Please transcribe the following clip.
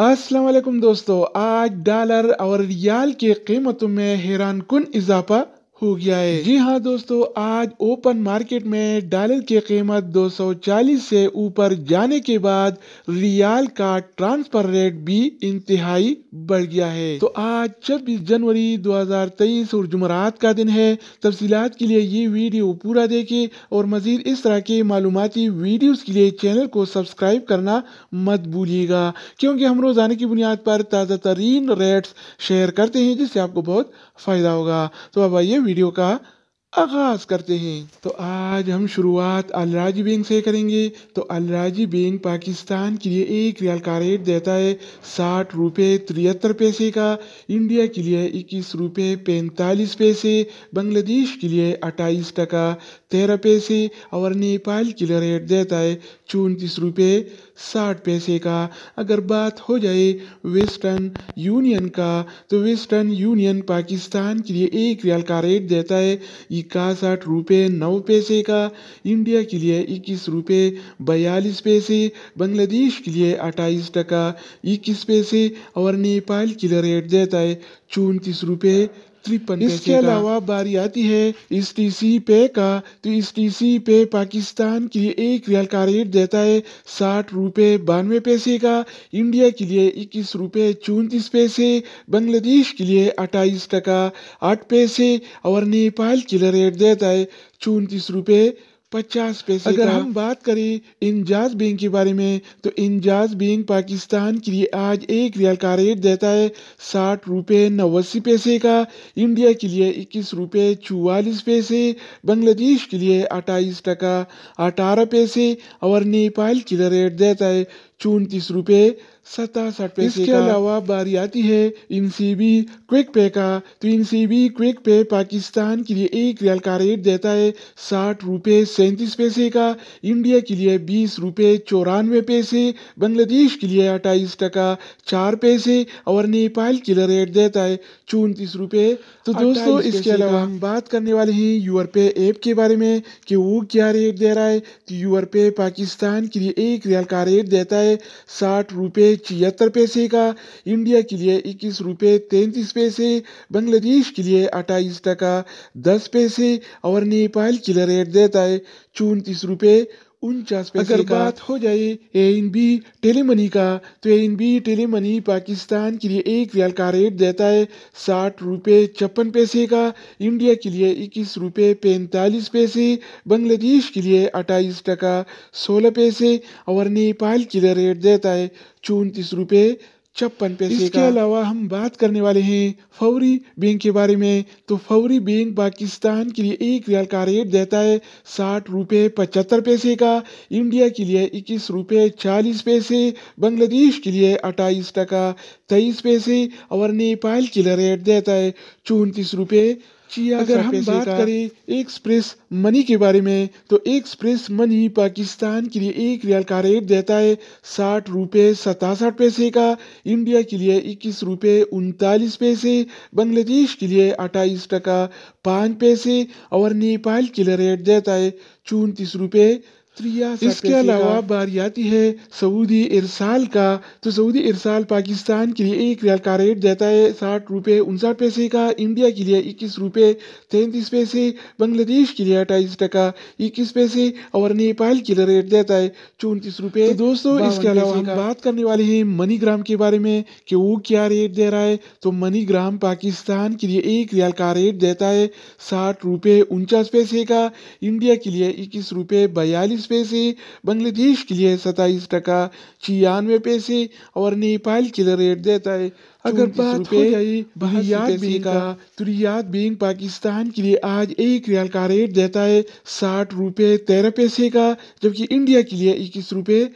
अस्सलाम दोस्तों आज डॉलर और रियाल की कीमतों में हैरान कन इजाफा हो गया है जी हाँ दोस्तों आज ओपन मार्केट में डॉलर की कीमत 240 से ऊपर जाने के बाद रियाल का ट्रांसफर रेट भी इंतहाई बढ़ गया है तो आज 26 जनवरी 2023 और जुमरात का दिन है तफसीत के लिए ये वीडियो पूरा देखे और मजीद इस तरह के मालूमती वीडियोस के लिए चैनल को सब्सक्राइब करना मत भूलिएगा क्योंकि हम आने की बुनियाद पर ताज़ा तरीन रेट्स शेयर करते हैं जिससे आपको बहुत फ़ायदा होगा तो अब आइए वीडियो का आगाज़ करते हैं तो आज हम शुरुआत अलराजी बैंक से करेंगे तो अलराजी बैंक पाकिस्तान के लिए एक रियल का रेट देता है साठ रुपये तिहत्तर पैसे का इंडिया के लिए इक्कीस रुपये पैंतालीस पैसे बांग्लादेश के लिए अट्ठाईस टका तेरह पैसे और नेपाल के लिए रेट देता है चौंतीस रुपये साठ पैसे का अगर बात हो जाए वेस्टर्न यूनियन का तो वेस्टर्न यूनियन पाकिस्तान के लिए एक रियल का रेट देता है इक्यासठ रुपये नौ पैसे का इंडिया के लिए इक्कीस रुपये बयालीस पैसे बांग्लादेश के लिए अट्ठाईस टका इक्कीस पैसे और नेपाल के लिए रेट देता है चौंतीस रुपये तिरपन इसके अलावा बारी आती है इस टी सी पे का तो इस टी सी पे पाकिस्तान के लिए एक रियल का रेट देता है साठ रुपये बानवे पैसे का इंडिया के लिए इक्कीस रुपये चौंतीस पैसे बांग्लादेश के लिए अट्ठाईस टका आठ पैसे और नेपाल के लिए रेट देता है चौंतीस रुपये पचास पैसे अगर का। हम बात करें इंजाज बैंक के बारे में तो इंजाज बैंक पाकिस्तान के लिए आज एक रियल का रेट देता है साठ रुपये नवासी पैसे का इंडिया के लिए इक्कीस रुपये चवालीस पैसे बांग्लादेश के लिए अट्ठाईस टका अठारह पैसे और नेपाल के लिए रेट देता है चौतीस रुपए सतासठ पैसे इसके अलावा बारी आती है इन सी बी क्विक पे का तो इन सी बी क्विक पे पाकिस्तान के लिए एक रियल का रेट देता है साठ रुपए सैतीस पैसे का इंडिया के लिए बीस रुपए चौरानवे पैसे बांग्लादेश के लिए अट्ठाईस टका चार पैसे और नेपाल के लिए रेट देता है चौतीस रुपए तो दोस्तों इसके अलावा हम बात करने वाले हैं यूर पे ऐप के बारे में कि वो क्या रेट दे रहा है तो यूर पे पाकिस्तान के लिए एक रियल का रेट देता है साठ रुपये छिहत्तर पैसे का इंडिया के लिए इक्कीस रुपये तैंतीस पैसे बांग्लादेश के लिए अट्ठाईस टका दस पैसे और नेपाल के लिए रेट देता है चौंतीस रुपये उनचास पैसे अगर बात हो जाए ए बी टेली मनी का तो A B tele money Pakistan के लिए एक रियाल का रेट देता है साठ रुपये छप्पन पैसे का इंडिया के लिए इक्कीस रुपये पैंतालीस पैसे बांग्लादेश के लिए अट्ठाईस टका सोलह पैसे और नेपाल के लिए रेट देता है चौंतीस रुपये छप्पन पैसे इसके अलावा हम बात करने वाले हैं फौरी बैंक के बारे में तो फौरी बैंक पाकिस्तान के लिए एक रियाल का रेट देता है साठ रुपये पचहत्तर पैसे का इंडिया के लिए इक्कीस रुपये चालीस पैसे बांग्लादेश के लिए अट्ठाईस टका तेईस पैसे और नेपाल के लिए रेट देता है चौंतीस रुपये अगर हम बात करें एक्सप्रेस मनी के बारे में तो एक्सप्रेस मनी पाकिस्तान के लिए एक रियाल का रेट देता है साठ रुपये सतासठ पैसे का इंडिया के लिए इक्कीस रुपये उनतालीस पैसे बांग्लादेश के लिए अट्ठाईस टका पाँच पैसे और नेपाल के लिए रेट देता है चौंतीस रुपये इसके अलावा बारियाती है सऊदी इरसाल का तो सऊदी इरसाल पाकिस्तान के लिए एक रियाल का रेट देता है साठ रुपये उनसठ पैसे का इंडिया के लिए इक्कीस रुपये तैंतीस पैसे बांग्लादेश के लिए अट्ठाईस टका इक्कीस पैसे और नेपाल के लिए रेट देता है चौंतीस रुपये तो दोस्तों इसके अलावा हम बात करने वाले हैं मनीग्राम के बारे में कि वो क्या रेट दे रहा है तो मनीग्राम पाकिस्तान के लिए एक रियाल का रेट देता है साठ रुपये उनचास पैसे का इंडिया के लिए इक्कीस रुपये बयालीस चौबीस पैसे बांग्लादेश के लिए सत्ताईस टका छियानवे पैसे और नेपाल के लिए रेट देता है अगर बात हो जाए बहियात बैंक का तो रियाद बैंक पाकिस्तान के लिए आज एक रियाल का रेट देता है साठ रुपये तेरह पैसे का जबकि इंडिया के लिए इक्कीस रुपये